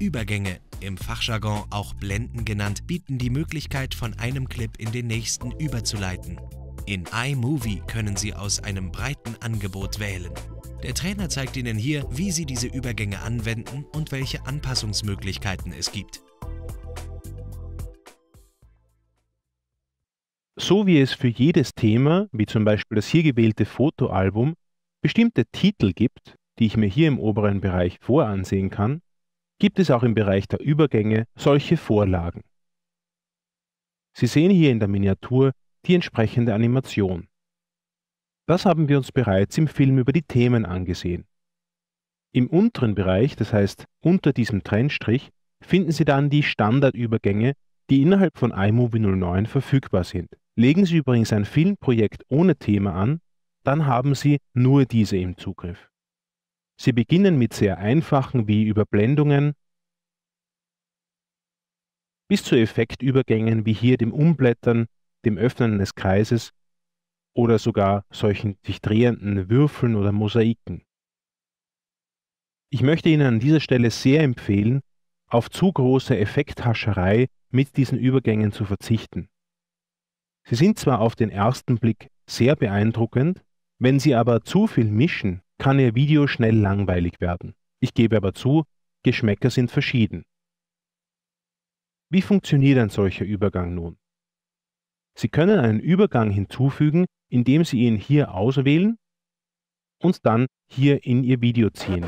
Übergänge, im Fachjargon auch Blenden genannt, bieten die Möglichkeit, von einem Clip in den nächsten überzuleiten. In iMovie können Sie aus einem breiten Angebot wählen. Der Trainer zeigt Ihnen hier, wie Sie diese Übergänge anwenden und welche Anpassungsmöglichkeiten es gibt. So wie es für jedes Thema, wie zum Beispiel das hier gewählte Fotoalbum, bestimmte Titel gibt, die ich mir hier im oberen Bereich voransehen kann, gibt es auch im Bereich der Übergänge solche Vorlagen. Sie sehen hier in der Miniatur die entsprechende Animation. Das haben wir uns bereits im Film über die Themen angesehen. Im unteren Bereich, das heißt unter diesem Trennstrich, finden Sie dann die Standardübergänge, die innerhalb von iMovie 09 verfügbar sind. Legen Sie übrigens ein Filmprojekt ohne Thema an, dann haben Sie nur diese im Zugriff. Sie beginnen mit sehr einfachen wie Überblendungen bis zu Effektübergängen wie hier dem Umblättern, dem Öffnen des Kreises oder sogar solchen sich drehenden Würfeln oder Mosaiken. Ich möchte Ihnen an dieser Stelle sehr empfehlen, auf zu große Effekthascherei mit diesen Übergängen zu verzichten. Sie sind zwar auf den ersten Blick sehr beeindruckend, wenn Sie aber zu viel mischen kann Ihr Video schnell langweilig werden. Ich gebe aber zu, Geschmäcker sind verschieden. Wie funktioniert ein solcher Übergang nun? Sie können einen Übergang hinzufügen, indem Sie ihn hier auswählen und dann hier in Ihr Video ziehen.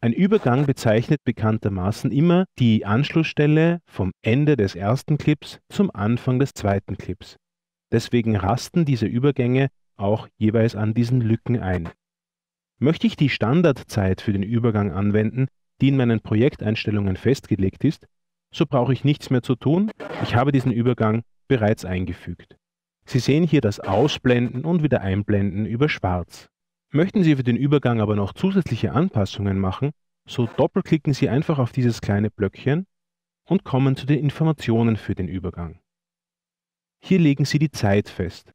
Ein Übergang bezeichnet bekanntermaßen immer die Anschlussstelle vom Ende des ersten Clips zum Anfang des zweiten Clips. Deswegen rasten diese Übergänge auch jeweils an diesen Lücken ein möchte ich die Standardzeit für den Übergang anwenden, die in meinen Projekteinstellungen festgelegt ist, so brauche ich nichts mehr zu tun, ich habe diesen Übergang bereits eingefügt. Sie sehen hier das Ausblenden und wieder Einblenden über Schwarz. Möchten Sie für den Übergang aber noch zusätzliche Anpassungen machen, so doppelklicken Sie einfach auf dieses kleine Blöckchen und kommen zu den Informationen für den Übergang. Hier legen Sie die Zeit fest.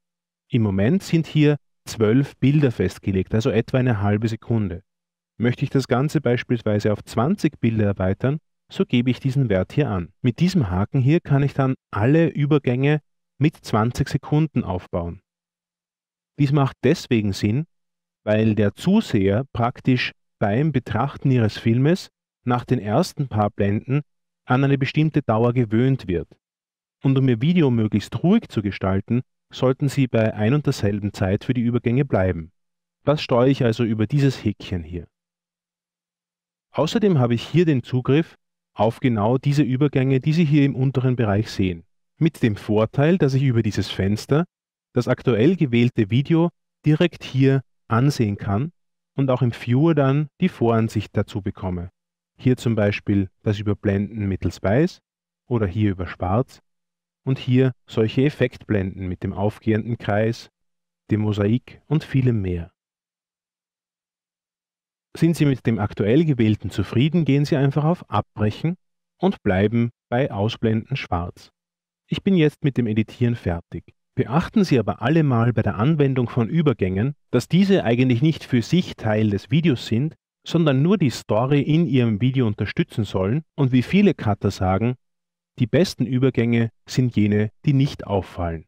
Im Moment sind hier zwölf Bilder festgelegt, also etwa eine halbe Sekunde. Möchte ich das Ganze beispielsweise auf 20 Bilder erweitern, so gebe ich diesen Wert hier an. Mit diesem Haken hier kann ich dann alle Übergänge mit 20 Sekunden aufbauen. Dies macht deswegen Sinn, weil der Zuseher praktisch beim Betrachten ihres Filmes nach den ersten paar Blenden an eine bestimmte Dauer gewöhnt wird. Und um ihr Video möglichst ruhig zu gestalten, sollten sie bei ein und derselben Zeit für die Übergänge bleiben. Das steuere ich also über dieses Häkchen hier. Außerdem habe ich hier den Zugriff auf genau diese Übergänge, die Sie hier im unteren Bereich sehen, mit dem Vorteil, dass ich über dieses Fenster das aktuell gewählte Video direkt hier ansehen kann und auch im Viewer dann die Voransicht dazu bekomme. Hier zum Beispiel das Überblenden mittels Weiß oder hier über Schwarz und hier solche Effektblenden mit dem aufgehenden Kreis, dem Mosaik und vielem mehr. Sind Sie mit dem aktuell gewählten zufrieden, gehen Sie einfach auf Abbrechen und bleiben bei Ausblenden schwarz. Ich bin jetzt mit dem Editieren fertig. Beachten Sie aber allemal bei der Anwendung von Übergängen, dass diese eigentlich nicht für sich Teil des Videos sind, sondern nur die Story in Ihrem Video unterstützen sollen und wie viele Cutter sagen, die besten Übergänge sind jene, die nicht auffallen.